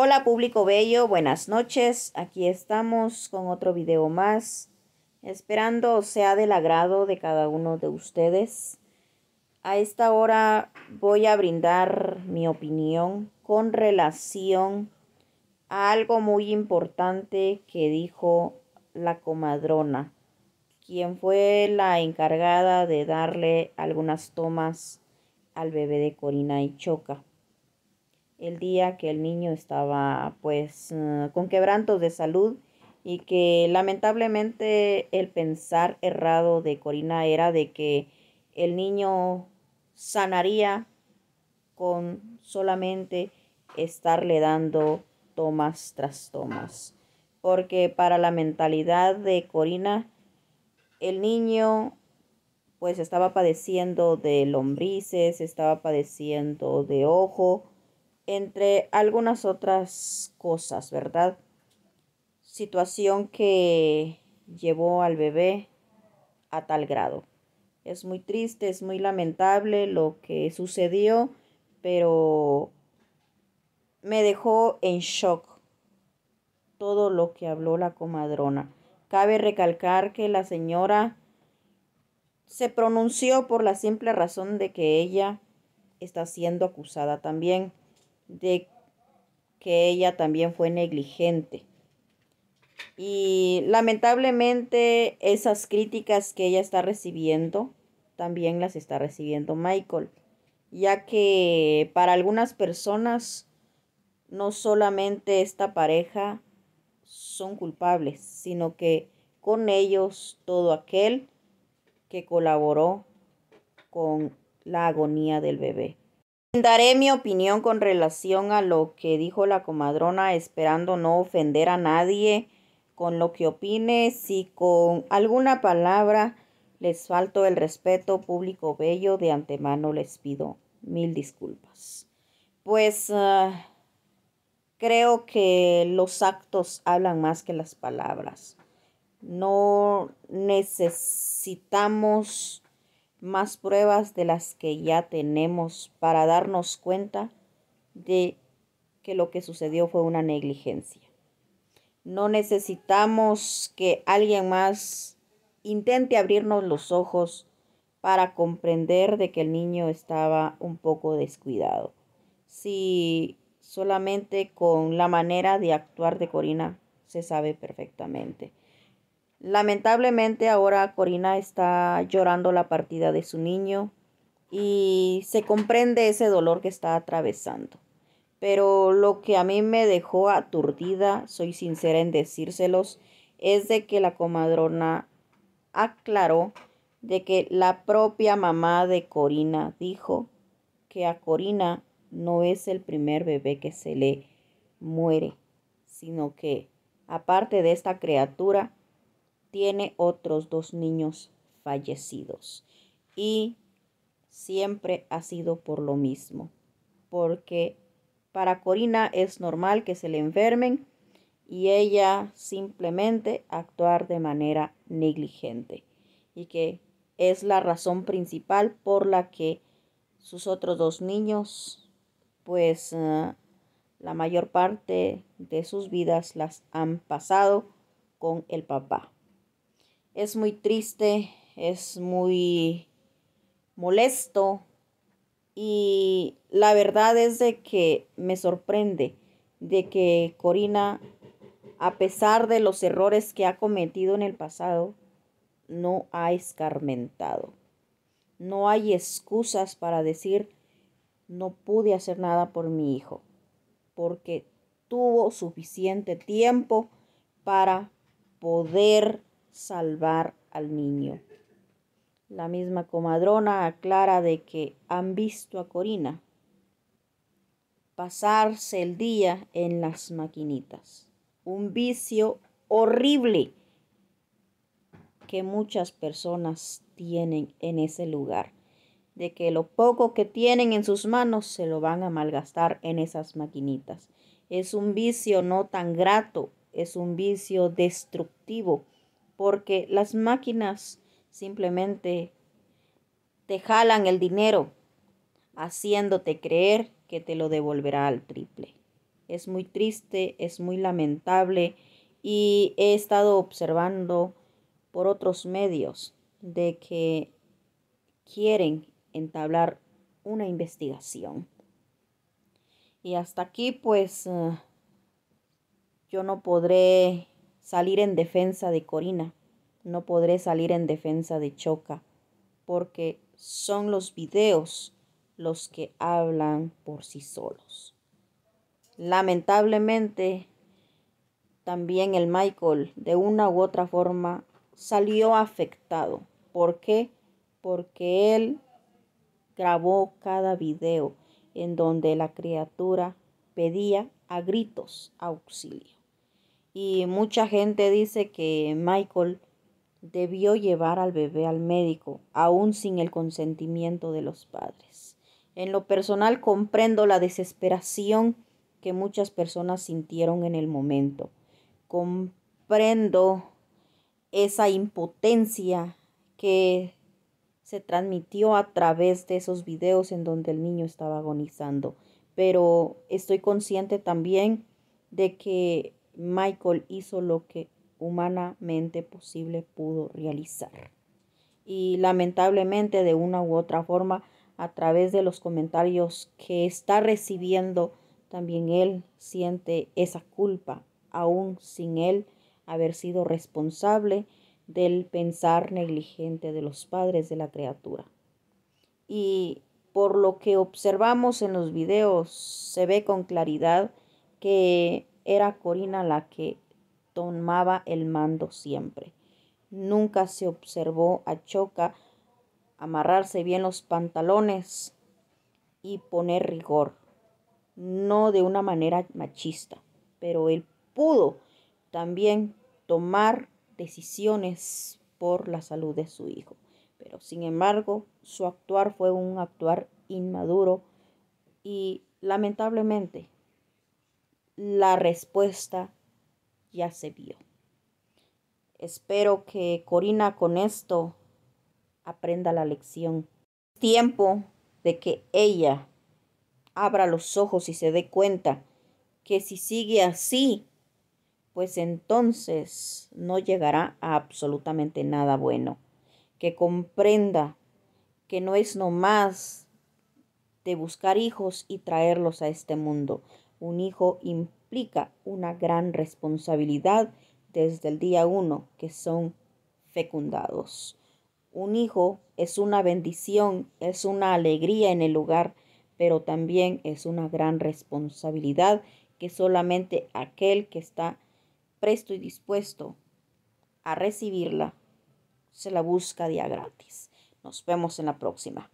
Hola público bello, buenas noches. Aquí estamos con otro video más, esperando sea del agrado de cada uno de ustedes. A esta hora voy a brindar mi opinión con relación a algo muy importante que dijo la comadrona, quien fue la encargada de darle algunas tomas al bebé de Corina y Choca el día que el niño estaba pues mm, con quebrantos de salud y que lamentablemente el pensar errado de Corina era de que el niño sanaría con solamente estarle dando tomas tras tomas. Porque para la mentalidad de Corina, el niño pues estaba padeciendo de lombrices, estaba padeciendo de ojo, entre algunas otras cosas, ¿verdad? Situación que llevó al bebé a tal grado. Es muy triste, es muy lamentable lo que sucedió, pero me dejó en shock todo lo que habló la comadrona. Cabe recalcar que la señora se pronunció por la simple razón de que ella está siendo acusada también de que ella también fue negligente. Y lamentablemente esas críticas que ella está recibiendo, también las está recibiendo Michael, ya que para algunas personas no solamente esta pareja son culpables, sino que con ellos todo aquel que colaboró con la agonía del bebé. Daré mi opinión con relación a lo que dijo la comadrona, esperando no ofender a nadie con lo que opine. Si con alguna palabra les falto el respeto público bello, de antemano les pido mil disculpas. Pues ah, creo que los actos hablan más que las palabras. No necesitamos más pruebas de las que ya tenemos para darnos cuenta de que lo que sucedió fue una negligencia. No necesitamos que alguien más intente abrirnos los ojos para comprender de que el niño estaba un poco descuidado. Si solamente con la manera de actuar de Corina se sabe perfectamente. Lamentablemente ahora Corina está llorando la partida de su niño y se comprende ese dolor que está atravesando. Pero lo que a mí me dejó aturdida, soy sincera en decírselos, es de que la comadrona aclaró de que la propia mamá de Corina dijo que a Corina no es el primer bebé que se le muere, sino que aparte de esta criatura, tiene otros dos niños fallecidos. Y siempre ha sido por lo mismo, porque para Corina es normal que se le enfermen y ella simplemente actuar de manera negligente y que es la razón principal por la que sus otros dos niños pues eh, la mayor parte de sus vidas las han pasado con el papá es muy triste, es muy molesto y la verdad es de que me sorprende de que Corina, a pesar de los errores que ha cometido en el pasado, no ha escarmentado. No hay excusas para decir no pude hacer nada por mi hijo, porque tuvo suficiente tiempo para poder salvar al niño. La misma comadrona aclara de que han visto a Corina pasarse el día en las maquinitas. Un vicio horrible que muchas personas tienen en ese lugar, de que lo poco que tienen en sus manos se lo van a malgastar en esas maquinitas. Es un vicio no tan grato, es un vicio destructivo porque las máquinas simplemente te jalan el dinero, haciéndote creer que te lo devolverá al triple. Es muy triste, es muy lamentable y he estado observando por otros medios de que quieren entablar una investigación. Y hasta aquí pues eh, yo no podré salir en defensa de Corina, no podré salir en defensa de Choca, porque son los videos los que hablan por sí solos. Lamentablemente, también el Michael, de una u otra forma, salió afectado. ¿Por qué? Porque él grabó cada video en donde la criatura pedía a gritos auxilio y mucha gente dice que Michael debió llevar al bebé al médico, aún sin el consentimiento de los padres. En lo personal comprendo la desesperación que muchas personas sintieron en el momento. Comprendo esa impotencia que se transmitió a través de esos videos en donde el niño estaba agonizando. Pero estoy consciente también de que Michael hizo lo que humanamente posible pudo realizar. Y lamentablemente de una u otra forma, a través de los comentarios que está recibiendo, también él siente esa culpa, aún sin él haber sido responsable del pensar negligente de los padres de la criatura. Y por lo que observamos en los videos, se ve con claridad que era Corina la que tomaba el mando siempre. Nunca se observó a Choca amarrarse bien los pantalones y poner rigor, no de una manera machista, pero él pudo también tomar decisiones por la salud de su hijo. Pero sin embargo, su actuar fue un actuar inmaduro y lamentablemente la respuesta ya se vio. Espero que Corina con esto aprenda la lección. Tiempo de que ella abra los ojos y se dé cuenta que si sigue así, pues entonces no llegará a absolutamente nada bueno. Que comprenda que no es nomás de buscar hijos y traerlos a este mundo, un hijo implica una gran responsabilidad desde el día uno que son fecundados. Un hijo es una bendición, es una alegría en el lugar, pero también es una gran responsabilidad que solamente aquel que está presto y dispuesto a recibirla se la busca día gratis. Nos vemos en la próxima.